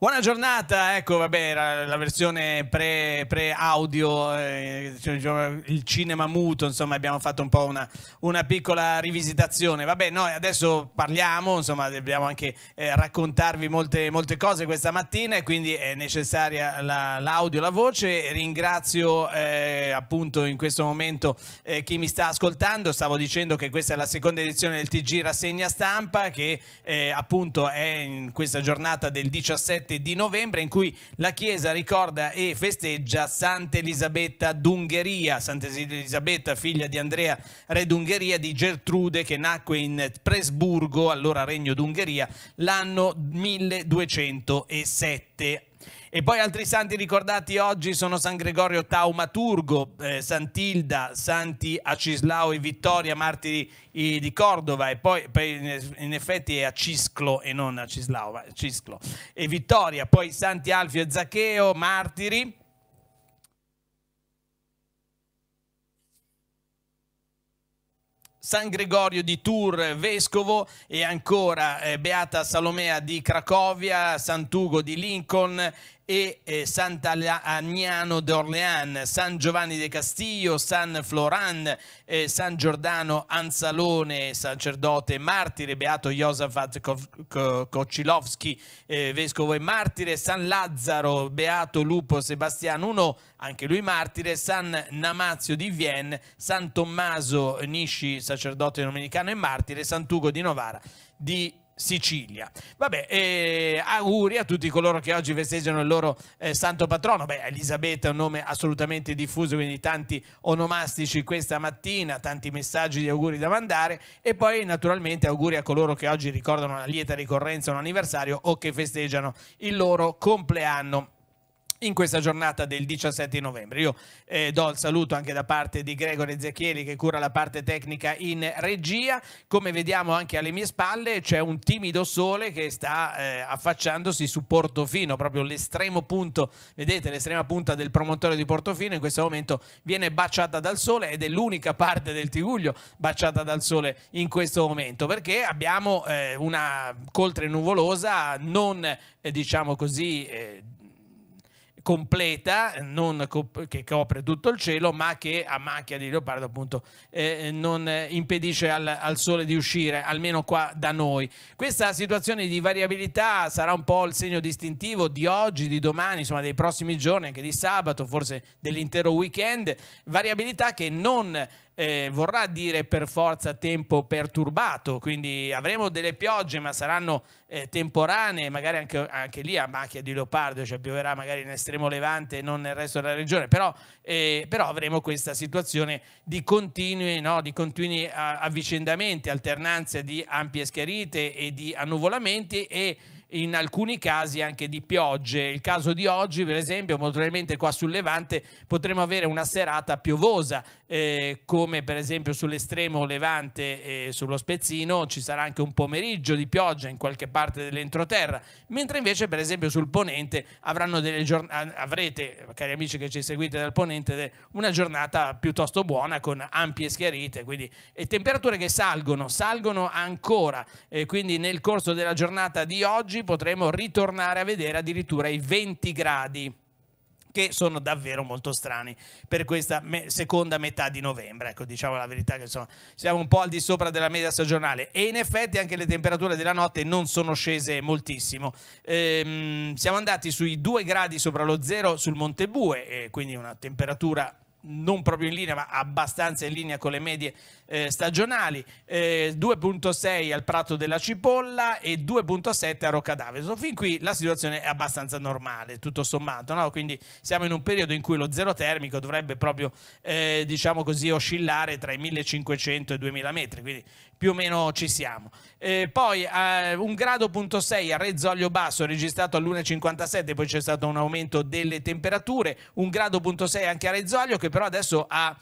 Buona giornata, ecco, vabbè, la, la versione pre-audio, eh, il cinema muto, insomma, abbiamo fatto un po' una, una, piccola rivisitazione. Vabbè, noi adesso parliamo, insomma, dobbiamo anche eh, raccontarvi molte, molte, cose questa mattina e quindi è necessaria l'audio, la, voce. Ringrazio eh, appunto in questo momento eh, chi mi sta ascoltando. Stavo dicendo che questa è la seconda edizione del TG Rassegna Stampa che eh, appunto è in questa giornata del 17 17 di novembre in cui la Chiesa ricorda e festeggia Santa Elisabetta d'Ungheria, Santa Elisabetta figlia di Andrea re d'Ungheria di Gertrude che nacque in Presburgo, allora regno d'Ungheria, l'anno 1207. 7. E poi altri santi ricordati oggi sono San Gregorio Taumaturgo, eh, Sant'Ilda, Santi Acislao e Vittoria, martiri eh, di Cordova, e poi, in effetti è Acisclo e non Acislao, Acisclo e Vittoria, poi Santi Alfio e Zaccheo, martiri, San Gregorio di Tur, vescovo, e ancora eh, Beata Salomea di Cracovia, Sant'Ugo di Lincoln e eh, Sant'Agnano d'Orléans, San Giovanni de Castiglio, San Floran, eh, San Giordano Anzalone, sacerdote martire, Beato Josafat Kocilowski, eh, vescovo e martire, San Lazzaro, Beato Lupo Sebastiano I, anche lui martire, San Namazio di Vienne, San Tommaso Nisci, sacerdote domenicano e martire, San Sant'Ugo di Novara, di Sicilia. Vabbè, eh, auguri a tutti coloro che oggi festeggiano il loro eh, santo patrono. Beh, Elisabetta è un nome assolutamente diffuso, quindi tanti onomastici questa mattina, tanti messaggi di auguri da mandare e poi naturalmente auguri a coloro che oggi ricordano una lieta ricorrenza, un anniversario o che festeggiano il loro compleanno in questa giornata del 17 novembre. Io eh, do il saluto anche da parte di Gregore Zecchieri che cura la parte tecnica in regia. Come vediamo anche alle mie spalle c'è un timido sole che sta eh, affacciandosi su Portofino, proprio l'estremo punto, vedete l'estrema punta del promontorio di Portofino in questo momento viene baciata dal sole ed è l'unica parte del Tiguglio baciata dal sole in questo momento perché abbiamo eh, una coltre nuvolosa non eh, diciamo così eh, completa, co che copre tutto il cielo, ma che a macchia di leopardo appunto eh, non impedisce al, al, sole di uscire, almeno qua da noi. Questa situazione di variabilità sarà un po' il segno distintivo di oggi, di domani, insomma dei prossimi giorni, anche di sabato, forse dell'intero weekend, variabilità che non eh, vorrà dire per forza tempo perturbato, quindi avremo delle piogge ma saranno eh, temporanee, magari anche, anche, lì a macchia di leopardo, cioè pioverà magari in estremo levante e non nel resto della regione, però, eh, però avremo questa situazione di continui, no? di continui eh, avvicendamenti, alternanza di ampie schiarite e di annuvolamenti e in alcuni casi anche di piogge. Il caso di oggi, per esempio, molto probabilmente qua sul Levante potremo avere una serata piovosa, eh, come per esempio sull'estremo Levante e sullo Spezzino ci sarà anche un pomeriggio di pioggia in qualche parte dell'entroterra, mentre invece per esempio sul Ponente avranno delle avrete, cari amici che ci seguite dal Ponente, una giornata piuttosto buona con ampie schiarite, quindi temperature che salgono, salgono ancora, eh, quindi nel corso della giornata di oggi oggi potremo ritornare a vedere addirittura i 20 gradi che sono davvero molto strani per questa me seconda metà di novembre. Ecco, diciamo la verità che insomma, siamo un po' al di sopra della media stagionale e in effetti anche le temperature della notte non sono scese moltissimo. Ehm, siamo andati sui 2 gradi sopra lo zero sul Monte Bue, e quindi una temperatura non proprio in linea, ma abbastanza in linea con le medie eh, stagionali, eh, 2.6 al Prato della Cipolla e 2.7 a Rocca Fin qui la situazione è abbastanza normale, tutto sommato, no? quindi siamo in un periodo in cui lo zero termico dovrebbe proprio, eh, diciamo così, oscillare tra i 1500 e i 2000 metri, quindi più o meno ci siamo. Eh, poi eh, un grado punto 6 a Rezzoglio Basso registrato all'1,57, poi c'è stato un aumento delle temperature, un grado punto 6 anche a Rezzoglio che però adesso ha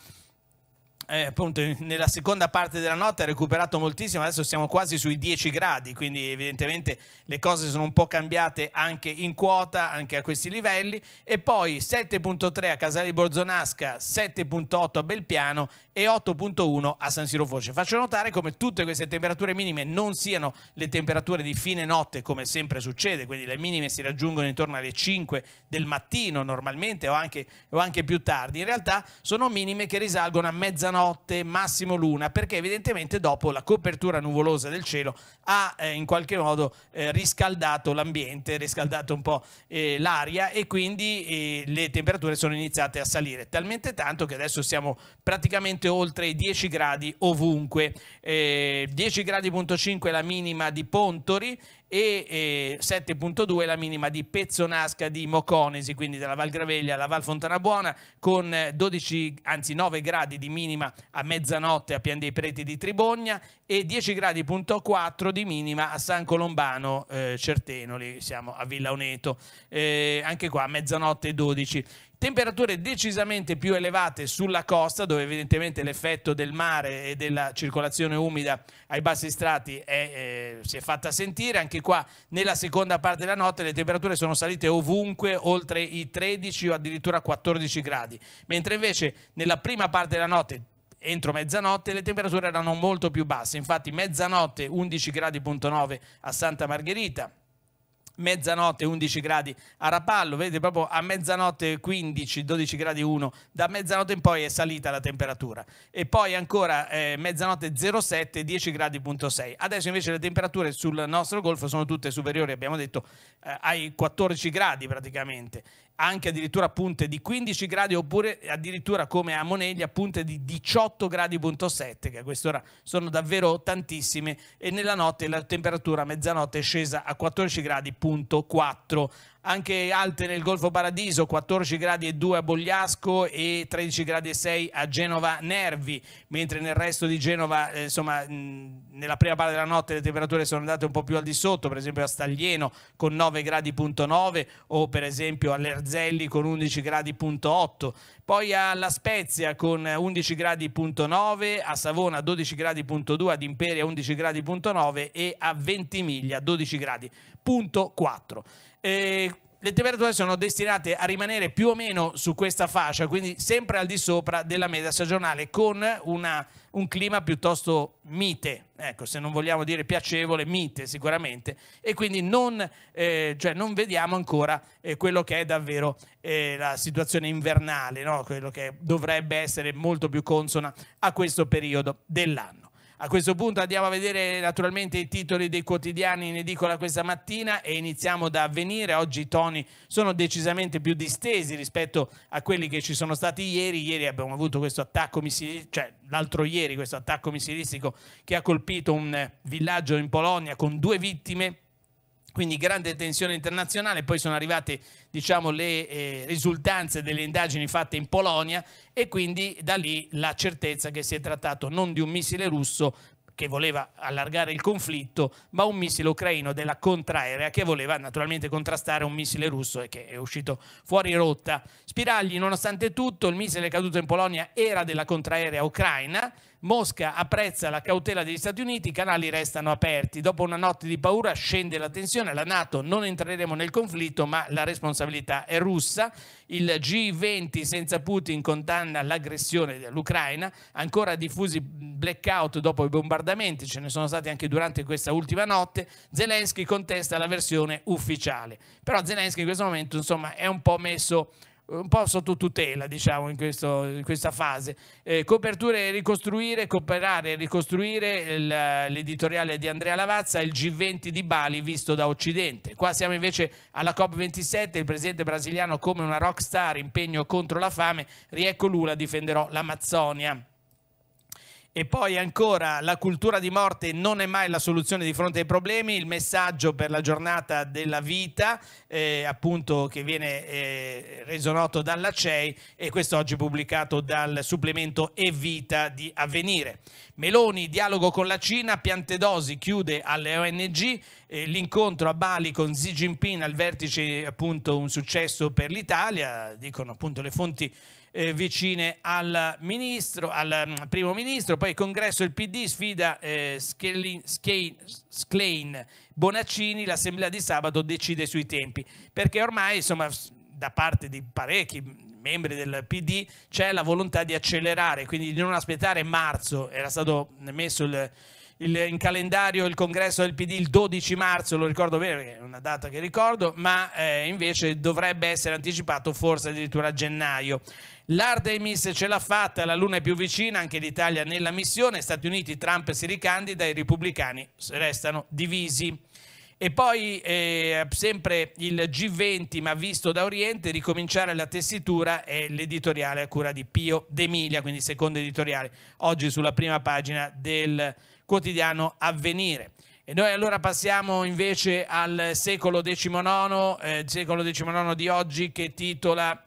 eh, appunto nella seconda parte della notte ha recuperato moltissimo, adesso siamo quasi sui 10 gradi, quindi evidentemente le cose sono un po' cambiate anche in quota, anche a questi livelli, e poi 7.3 a Casale Borzonasca, 7.8 a Belpiano e 8.1 a San Siro Foce. Faccio notare come tutte queste temperature minime non siano le temperature di fine notte come sempre succede, quindi le minime si raggiungono intorno alle 5 del mattino normalmente o anche, o anche più tardi, in realtà sono minime che risalgono a mezzanotte, massimo luna, perché evidentemente dopo la copertura nuvolosa del cielo ha eh, in qualche modo eh, riscaldato l'ambiente, riscaldato un po' eh, l'aria e quindi eh, le temperature sono iniziate a salire, talmente tanto che adesso siamo praticamente ovviamente oltre i 10 gradi ovunque. Eh, 10 gradi.5 è la minima di Pontori e eh, 7.2 la minima di Pezzonasca di Moconesi, quindi dalla Val Graveglia alla Val Fontanabuona, con 12, anzi 9 gradi di minima a mezzanotte a Pian dei Preti di Tribogna e 10 gradi.4 di minima a San Colombano eh, Certeno, siamo a Villa Uneto, eh, anche qua a mezzanotte 12 temperature decisamente più elevate sulla costa dove evidentemente l'effetto del mare e della circolazione umida ai bassi strati è, eh, si è fatta sentire, anche qua nella seconda parte della notte le temperature sono salite ovunque oltre i 13 o addirittura 14 gradi, mentre invece nella prima parte della notte entro mezzanotte le temperature erano molto più basse, infatti mezzanotte 11 gradi.9 a Santa Margherita, mezzanotte 11 gradi a Rapallo, vedete proprio a mezzanotte 15, 12 gradi 1, da mezzanotte in poi è salita la temperatura e poi ancora eh, mezzanotte 07, 10 gradi punto 6. Adesso invece le temperature sul nostro golfo sono tutte superiori, abbiamo detto, eh, ai 14 gradi praticamente anche addirittura punte di 15 gradi oppure addirittura come a Moneglia punte di 18 gradi punto 7 che a quest'ora sono davvero tantissime e nella notte la temperatura a mezzanotte è scesa a 14 gradi punto 4 anche alte nel Golfo Paradiso, 14 gradi e 2 a Bogliasco e 13 gradi e 6 a Genova Nervi, mentre nel resto di Genova, eh, insomma, nella prima parte della notte le temperature sono andate un po' più al di sotto, per esempio a Staglieno con 9 gradi.9 o per esempio a Lerzelli con 11 gradi.8, poi alla Spezia con 11 gradi.9, a Savona 12 gradi.2, ad Imperia 11 gradi.9 e a Ventimiglia 12 gradi.4 eh, le temperature sono destinate a rimanere più o meno su questa fascia, quindi sempre al di sopra della media stagionale, con una, un clima piuttosto mite, ecco, se non vogliamo dire piacevole, mite sicuramente, e quindi non, eh, cioè non vediamo ancora eh, quello che è davvero eh, la situazione invernale, no? quello che dovrebbe essere molto più consona a questo periodo dell'anno. A questo punto andiamo a vedere naturalmente i titoli dei quotidiani in edicola questa mattina e iniziamo da avvenire. Oggi i toni sono decisamente più distesi rispetto a quelli che ci sono stati ieri. Ieri abbiamo avuto questo attacco missilistico, cioè l'altro ieri questo attacco missilistico che ha colpito un villaggio in Polonia con due vittime quindi grande tensione internazionale, poi sono arrivate diciamo, le eh, risultanze delle indagini fatte in Polonia e quindi da lì la certezza che si è trattato non di un missile russo che voleva allargare il conflitto, ma un missile ucraino della contraerea che voleva naturalmente contrastare un missile russo e che è uscito fuori rotta. Spiragli, nonostante tutto, il missile caduto in Polonia era della contraerea ucraina. Mosca apprezza la cautela degli Stati Uniti, i canali restano aperti. Dopo una notte di paura scende la tensione, la Nato non entreremo nel conflitto, ma la responsabilità è russa il G20 senza Putin condanna l'aggressione dell'Ucraina, ancora diffusi blackout dopo i bombardamenti, ce ne sono stati anche durante questa ultima notte, Zelensky contesta la versione ufficiale. Però Zelensky in questo momento insomma è un po' messo eh, un po' sotto tutela, diciamo, in, questo, in questa fase. Eh, coperture e ricostruire, cooperare e ricostruire l'editoriale di Andrea Lavazza, il G20 di Bali visto da Occidente. Qua siamo invece alla COP27, il presidente brasiliano come una rockstar, impegno contro la fame, riecco Lula, difenderò l'Amazzonia. E poi ancora, la cultura di morte non è mai la soluzione di fronte ai problemi, il messaggio per la giornata della vita, eh, appunto che viene eh, reso noto dalla CEI e questo oggi pubblicato dal supplemento E Vita di Avvenire. Meloni, dialogo con la Cina, piante dosi, chiude alle ONG, eh, l'incontro a Bali con Xi Jinping al vertice appunto un successo per l'Italia, dicono appunto le fonti eh, vicine al, ministro, al mm, primo ministro, poi il congresso del PD sfida eh, Schelin, Schlein Bonaccini, l'assemblea di sabato decide sui tempi, perché ormai insomma da parte di parecchi membri del PD c'è la volontà di accelerare, quindi di non aspettare marzo, era stato messo il, il, in calendario il congresso del PD il 12 marzo, lo ricordo bene perché è una data che ricordo, ma eh, invece dovrebbe essere anticipato forse addirittura a gennaio. L'Artemis ce l'ha fatta, la luna è più vicina anche l'Italia nella missione, Stati Uniti, Trump si ricandida, i repubblicani restano divisi. E poi eh, sempre il G20, ma visto da Oriente, ricominciare la tessitura è l'editoriale a cura di Pio D'Emilia, quindi secondo editoriale, oggi sulla prima pagina del quotidiano Avvenire. E noi allora passiamo invece al secolo XIX, eh, secolo XIX di oggi che titola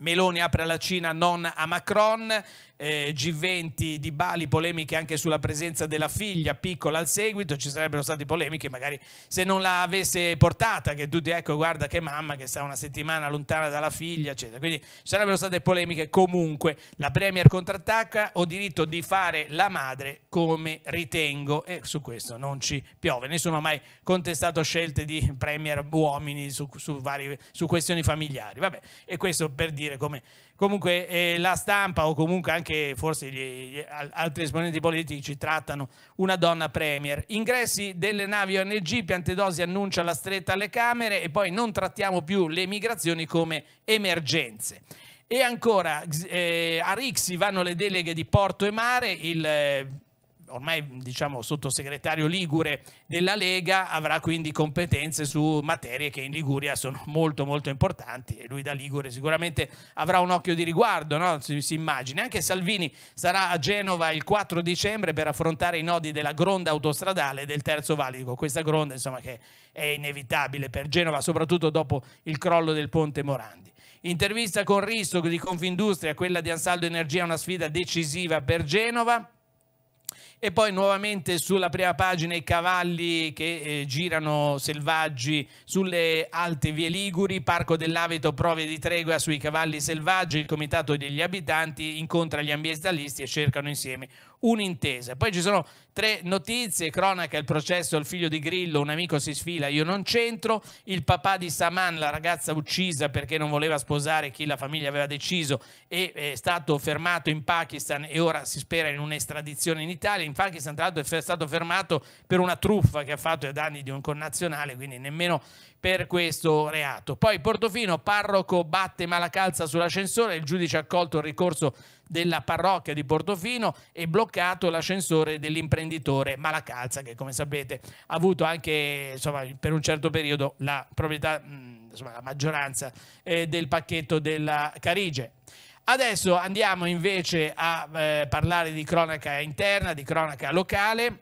Meloni apre la Cina non a Macron, eh, G20 di Bali, polemiche anche sulla presenza della figlia piccola al seguito, ci sarebbero state polemiche magari se non la avesse portata, che tutti ecco guarda che mamma che sta una settimana lontana dalla figlia, eccetera. Quindi ci sarebbero state polemiche comunque. La Premier contrattacca, ho diritto di fare la madre come ritengo e su questo non ci piove. Nessuno ha mai contestato scelte di Premier uomini su, su, vari, su questioni familiari. Vabbè, e questo per dire come comunque eh, la stampa o comunque anche forse gli, gli, altri esponenti politici trattano una donna premier. Ingressi delle navi ONG, Piantedosi annuncia la stretta alle Camere e poi non trattiamo più le migrazioni come emergenze. E ancora eh, a Rixi vanno le deleghe di porto e mare, il eh, ormai diciamo sottosegretario Ligure della Lega, avrà quindi competenze su materie che in Liguria sono molto molto importanti e lui da Ligure sicuramente avrà un occhio di riguardo, no? si, si immagina. Anche Salvini sarà a Genova il 4 dicembre per affrontare i nodi della gronda autostradale del Terzo Valico, questa gronda insomma che è inevitabile per Genova, soprattutto dopo il crollo del ponte Morandi. Intervista con Risto di Confindustria, quella di Ansaldo Energia, una sfida decisiva per Genova. E poi nuovamente sulla prima pagina i cavalli che eh, girano selvaggi sulle alte vie Liguri, Parco dell'Aveto prove di tregua sui cavalli selvaggi, il Comitato degli abitanti incontra gli ambientalisti e cercano insieme un'intesa. Poi ci sono tre notizie, cronaca, il processo, il figlio di Grillo, un amico si sfila, io non c'entro, il papà di Saman, la ragazza uccisa perché non voleva sposare chi la famiglia aveva deciso, eh, è, stato fermato in Pakistan e ora si spera in un'estradizione in Italia. In Pakistan tra l'altro è stato fermato per una truffa che ha fatto ai danni di un connazionale, quindi nemmeno per questo reato. Poi Portofino, parroco batte Malacalza sull'ascensore, il giudice ha accolto il ricorso della parrocchia di Portofino e bloccato l'ascensore dell'imprenditore Malacalza che come sapete ha avuto anche insomma, per un certo periodo la proprietà, insomma, la maggioranza eh, del pacchetto della Carige. Adesso andiamo invece a eh, parlare di cronaca interna, di cronaca locale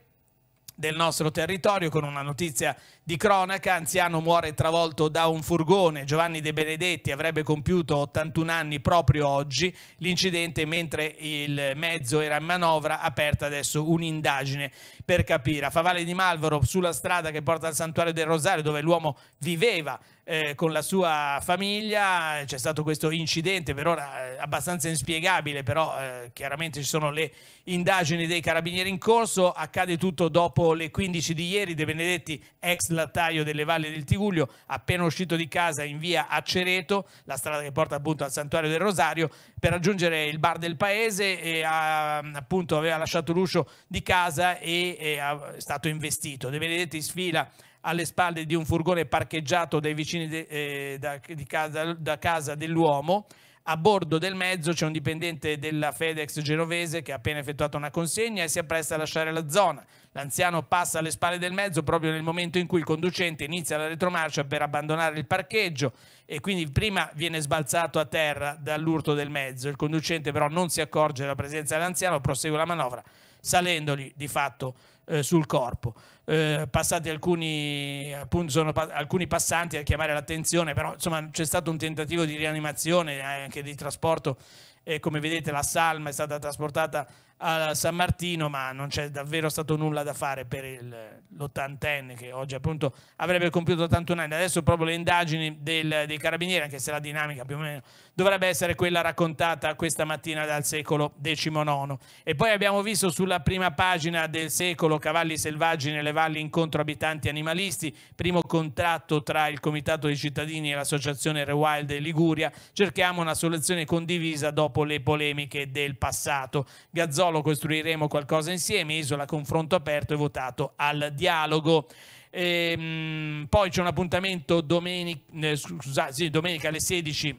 del nostro territorio con una notizia di cronaca, anziano muore travolto da un furgone. Giovanni De Benedetti avrebbe compiuto 81 anni proprio oggi. L'incidente, mentre il mezzo era in manovra, aperta adesso un'indagine per capire. A Favale di Malvaro sulla strada che porta al santuario del Rosario, dove l'uomo viveva eh, con la sua famiglia, c'è stato questo incidente, per ora eh, abbastanza inspiegabile, però eh, chiaramente ci sono le indagini dei carabinieri in corso. Accade tutto dopo le 15 di ieri. De Benedetti, ex lattaio delle valli del Tiguglio, appena uscito di casa in via Acereto, la strada che porta appunto al santuario del Rosario, per raggiungere il bar del paese e ha, ehm, appunto aveva lasciato l'uscio di casa e, è stato investito. De Benedetti sfila alle spalle di un furgone parcheggiato dai vicini de, eh, da, casa, da casa dell'uomo a bordo del mezzo c'è un dipendente della FedEx genovese che ha appena effettuato una consegna e si appresta a lasciare la zona. L'anziano passa alle spalle del mezzo proprio nel momento in cui il conducente inizia la retromarcia per abbandonare il parcheggio e quindi prima viene sbalzato a terra dall'urto del mezzo. Il conducente però non si accorge della presenza dell'anziano, prosegue la manovra salendogli di fatto eh, sul corpo. Eh, passati alcuni, appunto, sono pa alcuni passanti a chiamare l'attenzione, però insomma c'è stato un tentativo di rianimazione eh, anche di trasporto e come vedete la salma è stata trasportata a San Martino, ma non c'è davvero stato nulla da fare per l'ottantenne che oggi appunto avrebbe compiuto 81 anni. Adesso proprio le indagini del, dei carabinieri, anche se la dinamica più o meno dovrebbe essere quella raccontata questa mattina dal secolo XIX. E poi abbiamo visto sulla prima pagina del secolo Cavalli selvaggi nelle valli incontro abitanti animalisti, primo contratto tra il Comitato dei cittadini e l'associazione Rewild Liguria, cerchiamo una soluzione condivisa dopo le polemiche del passato. Gazzò solo costruiremo qualcosa insieme, Isola confronto aperto e votato al dialogo. Ehm, poi c'è un appuntamento domeni eh, scusa, sì, domenica alle 16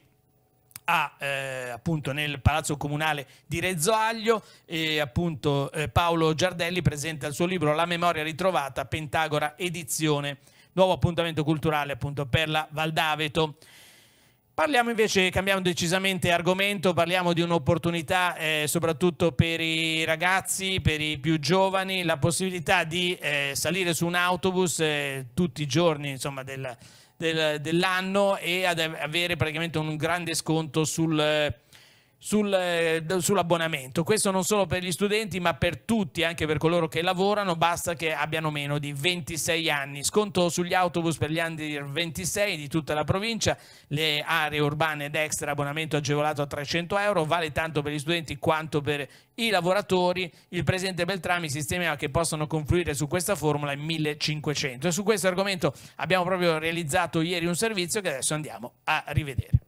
a, eh, appunto nel Palazzo Comunale di Rezzoaglio e appunto eh, Paolo Giardelli presenta il suo libro La memoria ritrovata, Pentagora Edizione, nuovo appuntamento culturale appunto per la Valdaveto. Parliamo invece, cambiamo decisamente argomento, parliamo di un'opportunità eh, soprattutto per i ragazzi, per i più giovani, la possibilità di eh, salire su un autobus eh, tutti i giorni insomma, del, del, dell'anno e ad avere praticamente un grande sconto sul sul, eh, sull'abbonamento. Questo non solo per gli studenti, ma per tutti, anche per coloro che lavorano, basta che abbiano meno di 26 anni. Sconto sugli autobus per gli anni 26 di tutta la provincia, le aree urbane ed extra abbonamento agevolato a 300 euro, vale tanto per gli studenti quanto per i lavoratori. Il presidente Beltrami sistemava che possono confluire su questa formula in 1500. E su questo argomento abbiamo proprio realizzato ieri un servizio che adesso andiamo a rivedere.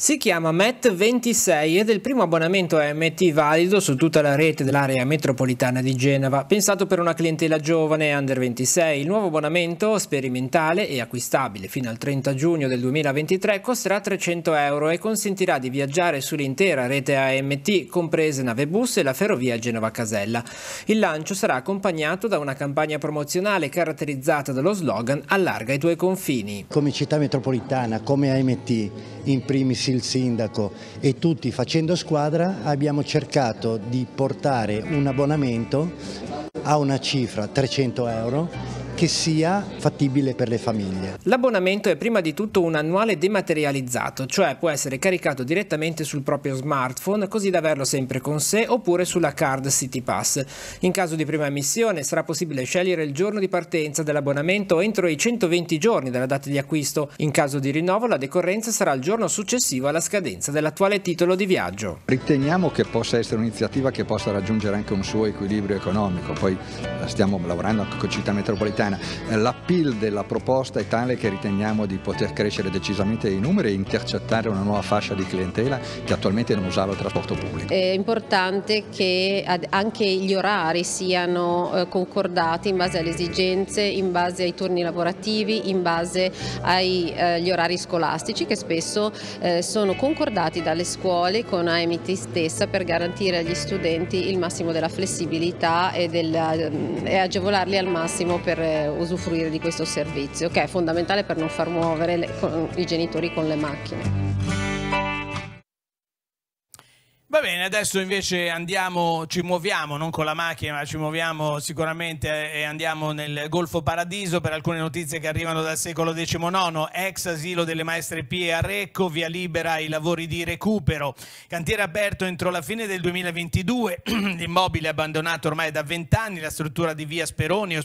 Si chiama MET26 ed è il primo abbonamento AMT valido su tutta la rete dell'area metropolitana di Genova, pensato per una clientela giovane under 26. Il nuovo abbonamento, sperimentale e acquistabile fino al 30 giugno del 2023, costerà 300 euro e consentirà di viaggiare sull'intera rete AMT, comprese nave bus e la ferrovia Genova-Casella. Il lancio sarà accompagnato da una campagna promozionale caratterizzata dallo slogan Allarga i tuoi confini. Come città metropolitana, come AMT, in primis Crissi, il sindaco e tutti facendo squadra abbiamo cercato di portare un abbonamento a una cifra 300 euro che sia fattibile per le famiglie. L'abbonamento è prima di tutto un annuale dematerializzato, cioè può essere caricato direttamente sul proprio smartphone così da averlo sempre con sé oppure sulla card City Pass. In caso di prima emissione sarà possibile scegliere il giorno di partenza dell'abbonamento entro i 120 giorni dalla data di acquisto. In caso di rinnovo la decorrenza sarà il giorno successivo alla scadenza dell'attuale titolo di viaggio. Riteniamo che possa essere un'iniziativa che possa raggiungere anche un suo equilibrio economico, poi eh, stiamo lavorando anche con Città Metropolitana italiana. Eh, l'appeal della proposta è tale che riteniamo di poter crescere decisamente i numeri e intercettare una nuova fascia di clientela che attualmente non usava il trasporto pubblico. È importante che anche gli orari siano eh, concordati in base alle esigenze, in base ai turni lavorativi, in base agli eh, orari scolastici che spesso sono concordati dalle scuole con AMT stessa per garantire agli studenti il massimo della flessibilità e, della, mm, e agevolarli al massimo per eh, usufruire di questo servizio che è fondamentale per non far muovere le, con, i genitori con le macchine. Va bene, adesso invece andiamo, ci muoviamo, non con la macchina, ma ci muoviamo sicuramente e andiamo nel Golfo Paradiso per alcune notizie che arrivano dal secolo XIX, ex asilo delle maestre Pie a Recco, via libera ai lavori di recupero, cantiere aperto entro la fine del 2022, l'immobile abbandonato ormai da vent'anni, la struttura di via Speroni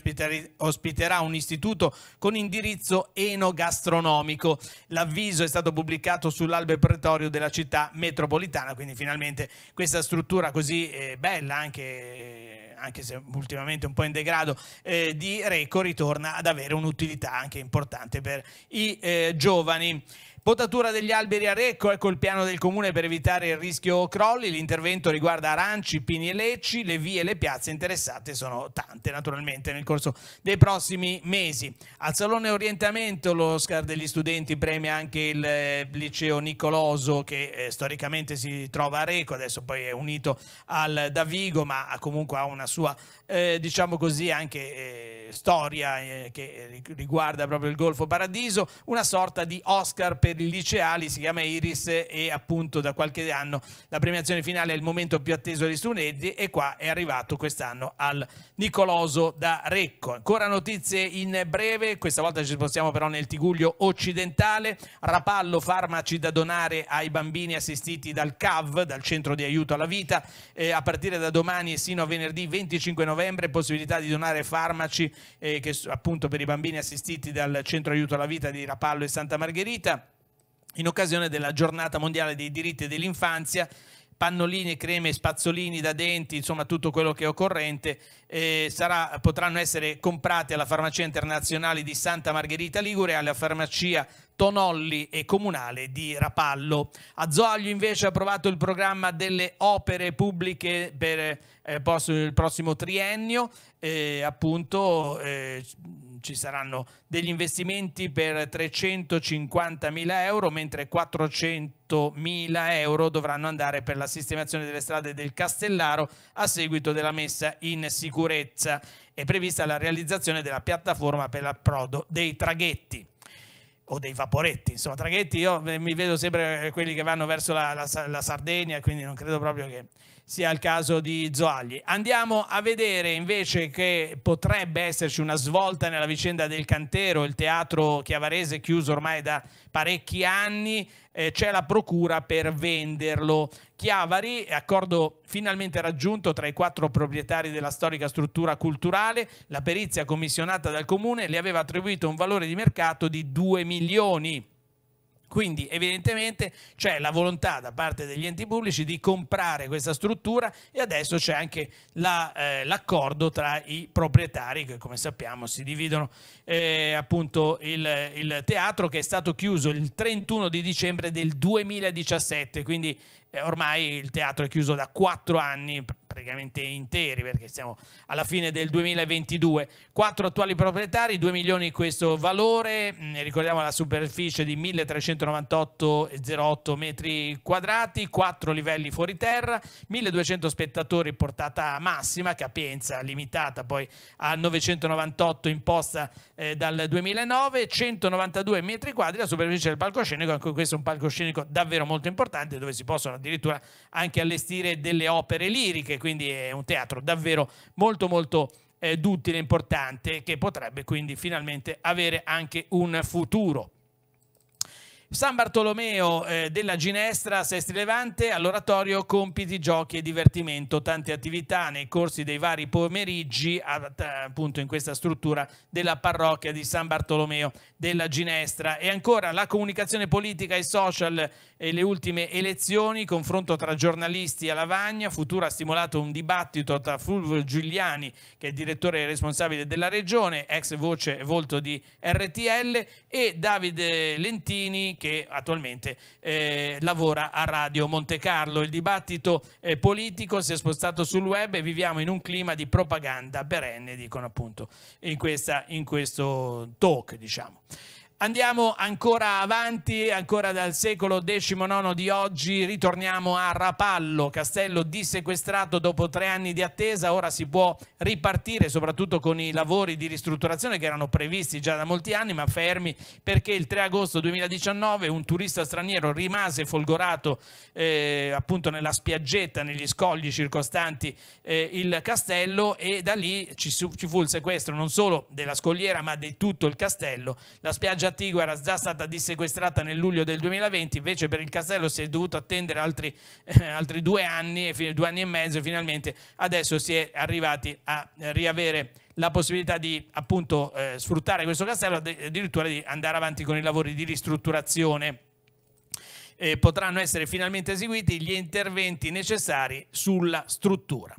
ospiterà un istituto con indirizzo enogastronomico, l'avviso è stato pubblicato sull'albe pretorio della città metropolitana, quindi finalmente veramente questa struttura così eh, bella, anche, eh, anche, se ultimamente un po' in degrado, eh, di Reco ritorna ad avere un'utilità anche importante per i eh, giovani. Potatura degli alberi a Recco, ecco il piano del comune per evitare il rischio crolli. L'intervento riguarda aranci, pini e lecci. Le vie e le piazze interessate sono tante naturalmente nel corso dei prossimi mesi. Al Salone Orientamento l'Oscar degli studenti premia anche il eh, liceo Nicoloso che eh, storicamente si trova a Recco, adesso poi è unito al Davigo ma comunque ha una sua eh, diciamo così anche eh, storia eh, che riguarda proprio il Golfo Paradiso, una sorta di Oscar per per i liceali si chiama Iris e appunto da qualche anno la premiazione finale è il momento più atteso degli studenti e qua è arrivato quest'anno al Nicoloso da Recco. Ancora notizie in breve, questa volta ci spostiamo però nel Tiguglio occidentale, Rapallo farmaci da donare ai bambini assistiti dal CAV, dal Centro di Aiuto alla Vita, eh, a partire da domani e sino a venerdì 25 novembre possibilità di donare farmaci eh, che, appunto per i bambini assistiti dal Centro Aiuto alla Vita di Rapallo e Santa Margherita in occasione della giornata mondiale dei diritti dell'infanzia pannolini, creme, spazzolini da denti, insomma tutto quello che è occorrente, eh, sarà, potranno essere comprati alla Farmacia Internazionale di Santa Margherita Ligure e alla Farmacia Tonolli e Comunale di Rapallo. A Zoglio invece ha approvato il programma delle opere pubbliche per eh, il prossimo triennio, eh, appunto eh, ci saranno degli investimenti per 350.000 euro, mentre 400.000 euro dovranno andare per la sistemazione delle strade del Castellaro a seguito della messa in sicurezza. È prevista la realizzazione della piattaforma per l'approdo dei traghetti o dei vaporetti, insomma, traghetti io eh, mi vedo sempre eh, quelli che vanno verso la, la, la Sardegna, quindi non credo proprio che sia il caso di Zoagli. Andiamo a vedere invece che potrebbe esserci una svolta nella vicenda del Cantero, il teatro chiavarese chiuso ormai da parecchi anni, eh, c'è la procura per venderlo. Chiavari, accordo finalmente raggiunto tra i quattro proprietari della storica struttura culturale, la perizia commissionata dal comune le aveva attribuito un valore di mercato di 2 milioni quindi evidentemente c'è la volontà da parte degli enti pubblici di comprare questa struttura e adesso c'è anche l'accordo la, eh, tra i proprietari che come sappiamo si dividono eh, appunto il, il teatro che è stato chiuso il 31 di dicembre del 2017, quindi eh, ormai il teatro è chiuso da quattro anni praticamente interi perché siamo alla fine del 2022. Quattro attuali proprietari, 2 milioni di questo valore, mm, ricordiamo la superficie di 1398,08 metri quadrati, quattro livelli fuori terra, 1200 spettatori portata massima, capienza limitata poi a 998 imposta eh, dal 2009, 192 metri quadri la superficie del palcoscenico, anche questo è un palcoscenico davvero molto importante dove si possono addirittura anche allestire delle opere liriche, quindi è un teatro davvero molto molto eh, duttile e importante che potrebbe quindi finalmente avere anche un futuro. San Bartolomeo eh, della Ginestra, Sestri Levante, all'oratorio compiti, giochi e divertimento, tante attività nei corsi dei vari pomeriggi ad, eh, appunto in questa struttura della parrocchia di San Bartolomeo della Ginestra e ancora la comunicazione politica e social e le ultime elezioni, confronto tra giornalisti a Lavagna, Futura ha stimolato un dibattito tra Fulvio Giuliani, che è direttore responsabile della regione, ex voce e volto di RTL, e Davide Lentini, che attualmente eh, lavora a Radio Monte Carlo. Il dibattito eh, politico si è spostato sul web e viviamo in un clima di propaganda perenne, dicono appunto, in, questa, in questo talk, diciamo. Andiamo ancora avanti, ancora dal secolo XIX di oggi, ritorniamo a Rapallo, castello dissequestrato dopo tre anni di attesa, ora si può ripartire soprattutto con i lavori di ristrutturazione che erano previsti già da molti anni ma fermi perché il 3 agosto 2019 un turista straniero rimase folgorato eh, appunto nella spiaggetta, negli scogli circostanti eh, il castello e da lì ci, ci fu il sequestro non solo della scogliera ma di tutto il castello, la spiaggia Attigo era già stata dissequestrata nel luglio del 2020, invece per il castello si è dovuto attendere altri, eh, altri due anni, due anni e mezzo finalmente adesso si è arrivati a riavere la possibilità di appunto eh, sfruttare questo castello, addirittura di andare avanti con i lavori di ristrutturazione. Eh, potranno essere finalmente eseguiti gli interventi necessari sulla struttura.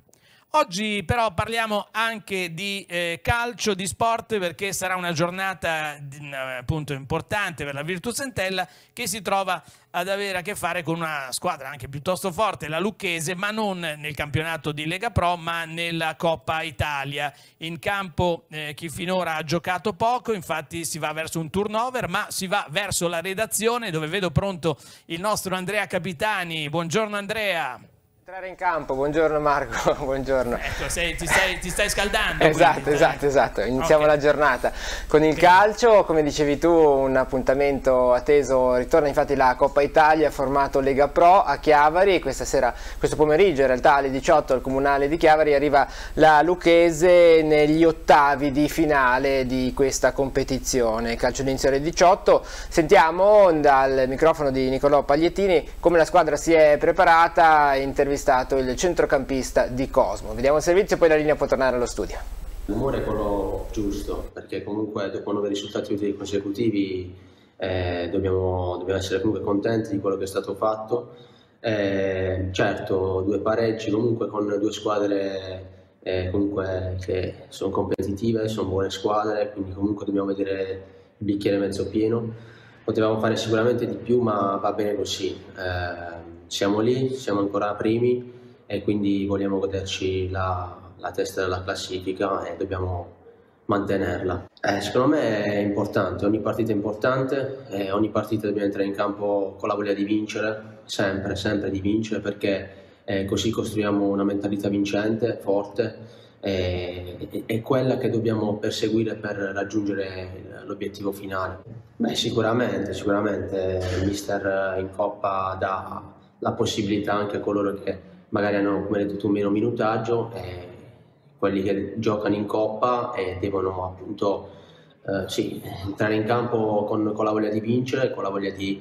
Oggi però parliamo anche di eh, calcio, di sport, perché sarà una giornata mm, appunto importante per la Virtus Entella che si trova ad avere a che fare con una squadra anche piuttosto forte, la Lucchese, ma non nel campionato di Lega Pro, ma nella Coppa Italia. In campo eh, chi finora ha giocato poco, infatti si va verso un turnover, ma si va verso la redazione dove vedo pronto il nostro Andrea Capitani. Buongiorno Andrea. Entrare in campo, buongiorno Marco, buongiorno. Ecco, sei, ti, stai, ti, stai, scaldando. esatto, quindi, esatto, eh? Esatto, esatto, iniziamo okay. la giornata. Con il calcio, come dicevi tu, un appuntamento atteso, ritorna infatti la Coppa Italia formato Lega Pro a Chiavari, questa sera, questo pomeriggio in realtà alle 18 al Comunale di Chiavari arriva la Lucchese negli ottavi di finale di questa competizione. Calcio d'inizio alle 18, sentiamo dal microfono di Nicolò Pagliettini come la squadra si è preparata, intervistata intervistato il centrocampista di Cosmo. Vediamo il servizio e poi la linea può tornare allo studio. L'umore è quello giusto, perché comunque dopo nove risultati consecutivi eh, dobbiamo, dobbiamo, essere comunque contenti di quello che è stato fatto. Eh, certo, due pareggi comunque con due squadre eh, comunque che sono competitive, sono buone squadre, quindi comunque dobbiamo vedere il bicchiere mezzo pieno. Potevamo fare sicuramente di più, ma va bene così. Eh, siamo lì, siamo ancora primi e quindi vogliamo goderci la, la testa della classifica e dobbiamo mantenerla. Eh, secondo me è importante, ogni partita è importante, e ogni partita dobbiamo entrare in campo con la voglia di vincere, sempre, sempre di vincere perché eh, così costruiamo una mentalità vincente, forte eh, è, quella che dobbiamo perseguire per raggiungere l'obiettivo finale. Beh, sicuramente, sicuramente il mister in Coppa dà la possibilità anche a coloro che magari hanno, come detto tu, meno minutaggio, eh, quelli che giocano in Coppa e devono appunto eh, sì, entrare in campo con, con, la voglia di vincere, con la voglia di,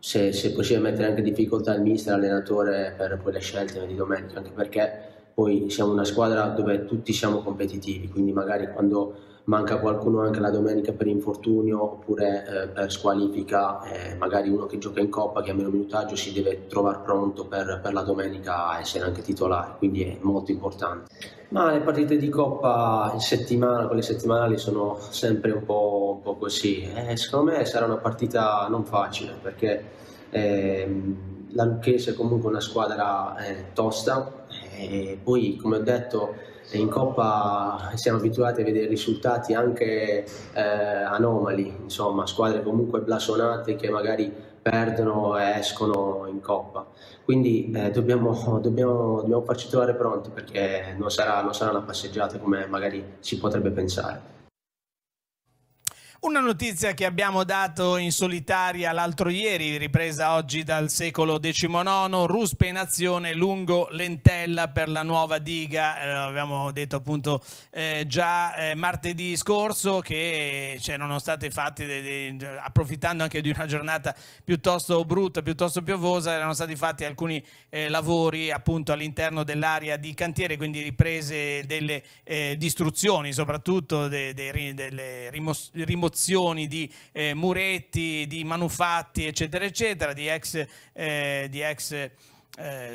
se, se possibile, mettere anche difficoltà il mister, all'allenatore per quelle scelte di domenica, anche perché poi siamo una squadra dove tutti siamo competitivi, quindi magari quando manca qualcuno anche la domenica per infortunio oppure eh, per squalifica, eh, magari uno che gioca in coppa che ha meno minutaggio si deve trovare pronto per, per la domenica a essere anche titolare, quindi è molto importante. Ma le partite di coppa in settimana, quelle settimanali sono sempre un po', un po così. Eh, secondo me sarà una partita non facile perché ehm, la Lucchese è comunque una squadra eh, tosta, e eh, poi, come ho detto, in Coppa siamo abituati a vedere risultati anche eh, anomali, insomma, squadre comunque blasonate che magari perdono e escono in Coppa. Quindi eh, dobbiamo, dobbiamo, dobbiamo, farci trovare pronti perché non sarà, non sarà una passeggiata come magari si potrebbe pensare. Una notizia che abbiamo dato in solitaria l'altro ieri, ripresa oggi dal secolo XIX, Ruspe in azione lungo Lentella per la nuova diga, eh, avevamo detto appunto eh, già eh, martedì scorso che c'erano cioè, state fatte, de, de, approfittando anche di una giornata piuttosto brutta, piuttosto piovosa, erano stati fatti alcuni eh, lavori appunto all'interno dell'area di cantiere, quindi riprese delle eh, distruzioni, soprattutto de, delle rimozioni costruzioni di eh, muretti, di manufatti, eccetera, eccetera, di ex, eh, di ex eh,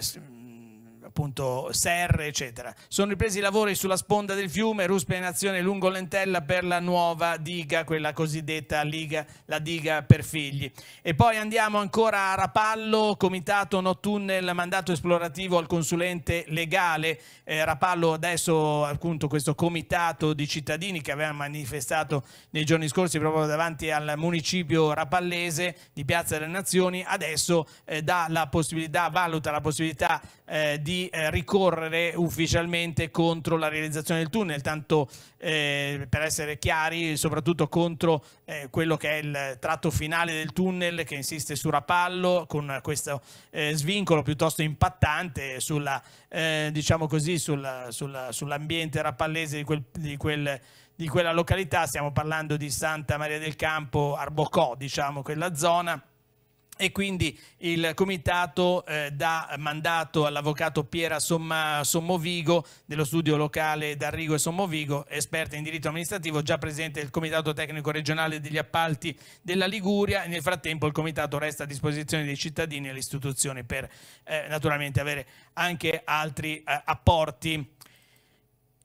appunto serre, eccetera. Sono ripresi i lavori sulla sponda del fiume, ruspenazione lungo Lentella per la nuova diga, quella cosiddetta liga, la diga per figli. E poi andiamo ancora a Rapallo, comitato nottunnel, mandato esplorativo al consulente legale. Eh, Rapallo adesso appunto questo comitato di cittadini che aveva manifestato nei giorni scorsi proprio davanti al municipio rapallese di Piazza delle Nazioni, adesso eh, dà la possibilità, valuta la possibilità eh, di di eh, ricorrere ufficialmente contro la realizzazione del tunnel, tanto eh, per essere chiari, soprattutto contro eh, quello che è il tratto finale del tunnel che insiste su Rapallo con questo eh, svincolo piuttosto impattante sulla, eh, diciamo così, sulla, sulla, sull'ambiente rappallese di quel, di quel di quella località, stiamo parlando di Santa Maria del Campo, Arbocò, diciamo, quella zona e quindi il comitato eh, dà mandato all'avvocato Piera Somma, Sommovigo dello studio locale D'Arrigo e Sommovigo, esperta in diritto amministrativo, già presente del comitato tecnico regionale degli appalti della Liguria e nel frattempo il comitato resta a disposizione dei cittadini e delle istituzioni per eh, naturalmente avere anche altri eh, apporti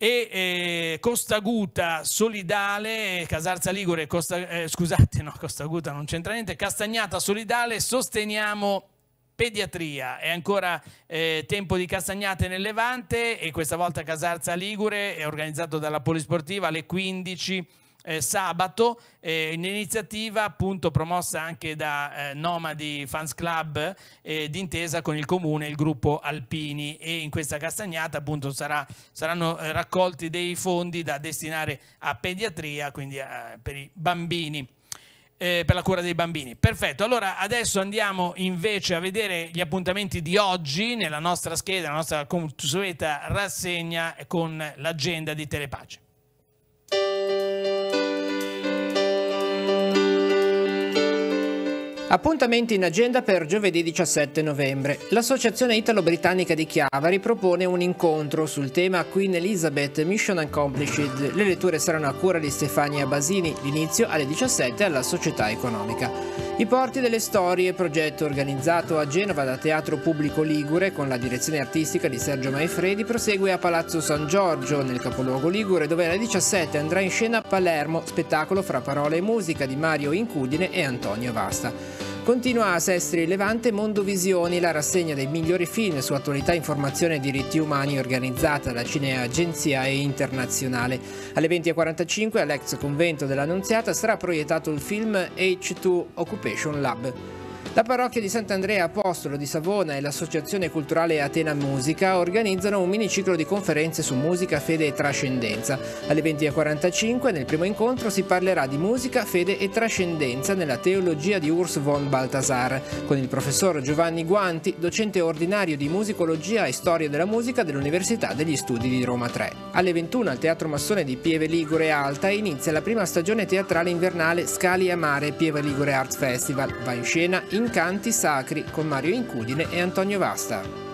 e eh, Costaguta, Solidale, Casarza Ligure, Costa, eh, scusate, no, Costaguta non c'entra niente, Castagnata, Solidale, sosteniamo pediatria. È ancora eh, tempo di Castagnate nel Levante e questa volta Casarza Ligure è organizzato dalla Polisportiva alle 15 eh, sabato, eh, un'iniziativa appunto promossa anche da eh, Nomadi Fans Club eh, d'intesa con il comune e il gruppo Alpini e in questa castagnata appunto sarà, saranno eh, raccolti dei fondi da destinare a pediatria, quindi a, eh, per i bambini. Eh, per la cura dei bambini. Perfetto, allora adesso andiamo invece a vedere gli appuntamenti di oggi nella nostra scheda, la nostra consueta rassegna con l'agenda di Telepace. Appuntamenti in agenda per giovedì 17 novembre. L'Associazione Italo-Britannica di Chiavari propone un incontro sul tema Queen Elizabeth Mission Accomplished. Le letture saranno a cura di Stefania Basini, l'inizio alle 17 alla Società Economica. I Porti delle Storie, progetto organizzato a Genova da Teatro Pubblico Ligure con la direzione artistica di Sergio Maifredi, prosegue a Palazzo San Giorgio, nel capoluogo Ligure, dove alle 17 andrà in scena a Palermo, spettacolo fra parole e musica di Mario Incudine e Antonio Vasta. Continua a Sestri Levante Mondovisioni, la rassegna dei migliori film su attualità, informazione e diritti umani organizzata da Cineagenzia Internazionale. Alle 20.45 all'ex convento dell'Annunziata sarà proiettato il film H2 Occupation Lab. La parrocchia di Sant'Andrea Apostolo di Savona e l'associazione culturale Atena Musica organizzano un miniciclo di conferenze su musica, fede e trascendenza. Alle 20.45 nel primo incontro si parlerà di musica, fede e trascendenza nella teologia di Urs von Balthasar con il professor Giovanni Guanti, docente ordinario di musicologia e storia della musica dell'Università degli Studi di Roma 3. Alle 21 al Teatro Massone di Pieve Ligure Alta inizia la prima stagione teatrale invernale Scali a Mare Pieve Ligure Arts Festival. Va in scena in Incanti Sacri con Mario Incudine e Antonio Vasta.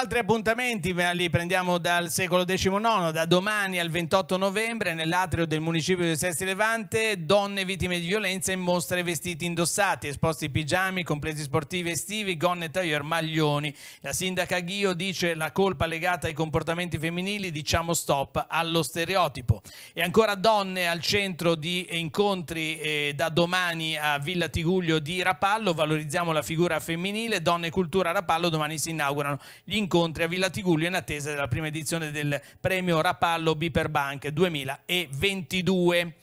altri appuntamenti, li prendiamo dal secolo XIX, da domani al 28 novembre nell'atrio del municipio di Sesti Levante, donne vittime di violenza in mostra e vestiti indossati, esposti pigiami, compresi sportivi estivi, gonne, taglier, maglioni. La sindaca Ghio dice la colpa legata ai comportamenti femminili, diciamo stop allo stereotipo. E ancora donne al centro di incontri eh, da domani a Villa Tiguglio di Rapallo, valorizziamo la figura femminile, donne e cultura Rapallo, domani si inaugurano gli incontri incontri a Villa Tigullio in attesa della prima edizione del premio Rapallo Biperbank 2022.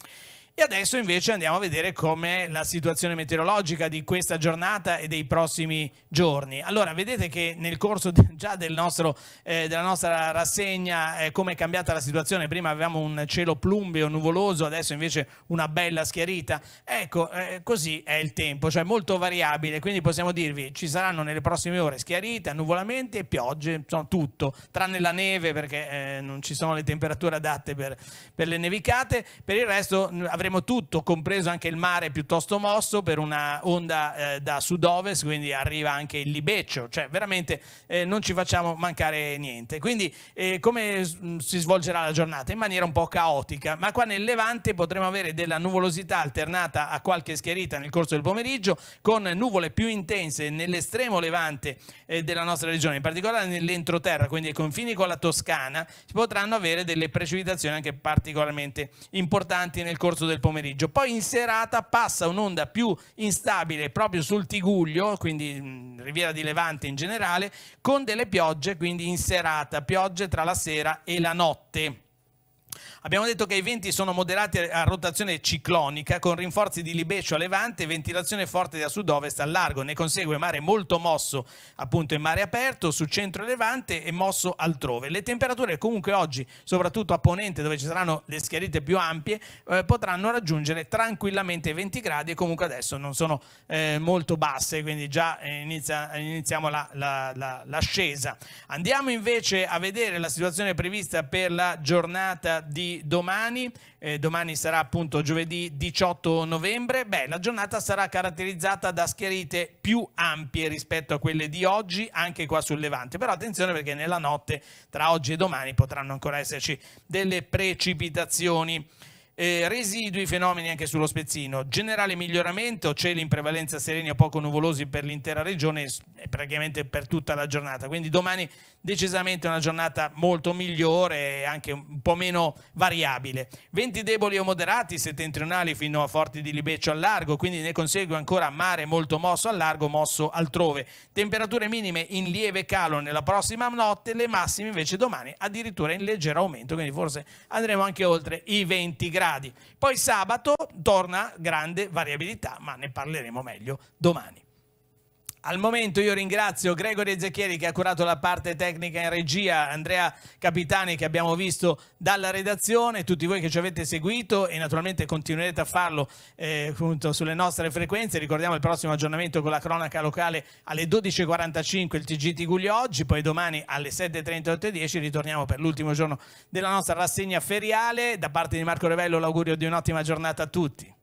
E adesso invece andiamo a vedere com'è la situazione meteorologica di questa giornata e dei prossimi giorni. Allora, vedete che nel corso già del nostro, eh, della nostra rassegna eh, come è cambiata la situazione, prima avevamo un cielo plumbeo, nuvoloso, adesso invece una bella schiarita. Ecco, eh, così è il tempo, cioè molto variabile, quindi possiamo dirvi ci saranno nelle prossime ore schiarite, annuvolamenti e piogge, insomma tutto, tranne la neve perché eh, non ci sono le temperature adatte per, per le nevicate, per il resto avremo avremo tutto, compreso anche il mare piuttosto mosso per una onda eh, da sud-ovest, quindi arriva anche il Libeccio, cioè veramente eh, non ci facciamo mancare niente. Quindi eh, come si svolgerà la giornata? In maniera un po' caotica, ma qua nel Levante potremo avere della nuvolosità alternata a qualche schiarita nel corso del pomeriggio, con nuvole più intense nell'estremo Levante eh, della nostra regione, in particolare nell'entroterra, quindi ai confini con la Toscana, si potranno avere delle precipitazioni anche particolarmente importanti nel corso del del pomeriggio. Poi in serata passa un'onda più instabile proprio sul Tiguglio, quindi Riviera di Levante in generale, con delle piogge, quindi in serata, piogge tra la sera e la notte. Abbiamo detto che i venti sono moderati a rotazione ciclonica con rinforzi di libeccio a levante e ventilazione forte da sud-ovest al largo. Ne consegue mare molto mosso appunto in mare aperto, su centro e levante e mosso altrove. Le temperature comunque oggi, soprattutto a ponente dove ci saranno le schiarite più ampie, eh, potranno raggiungere tranquillamente i 20 gradi e comunque adesso non sono eh, molto basse, quindi già eh, inizia, iniziamo l'ascesa. La, la, Andiamo invece a vedere la situazione prevista per la giornata di domani, eh, domani sarà appunto giovedì 18 novembre, beh, la giornata sarà caratterizzata da schiarite più ampie rispetto a quelle di oggi, anche qua sul Levante, però attenzione perché nella notte tra oggi e domani potranno ancora esserci delle precipitazioni. Eh, residui fenomeni anche sullo spezzino, generale miglioramento, cieli in prevalenza sereni o poco nuvolosi per l'intera regione e eh, praticamente per tutta la giornata, quindi domani decisamente una giornata molto migliore e anche un po' meno variabile. Venti deboli o moderati, settentrionali fino a forti di Libeccio al largo, quindi ne consegue ancora mare molto mosso al largo, mosso altrove. Temperature minime in lieve calo nella prossima notte, le massime invece domani addirittura in leggero aumento, quindi forse andremo anche oltre i 20 gradi. Poi sabato torna grande variabilità, ma ne parleremo meglio domani. Al momento io ringrazio Gregorio Ezzechieri che ha curato la parte tecnica in regia, Andrea Capitani che abbiamo visto dalla redazione, tutti voi che ci avete seguito e naturalmente continuerete a farlo eh, sulle nostre frequenze. Ricordiamo il prossimo aggiornamento con la cronaca locale alle 12.45 il TG Guglio oggi, poi domani alle 7.30 8.10 ritorniamo per l'ultimo giorno della nostra rassegna feriale. Da parte di Marco Revello l'augurio di un'ottima giornata a tutti.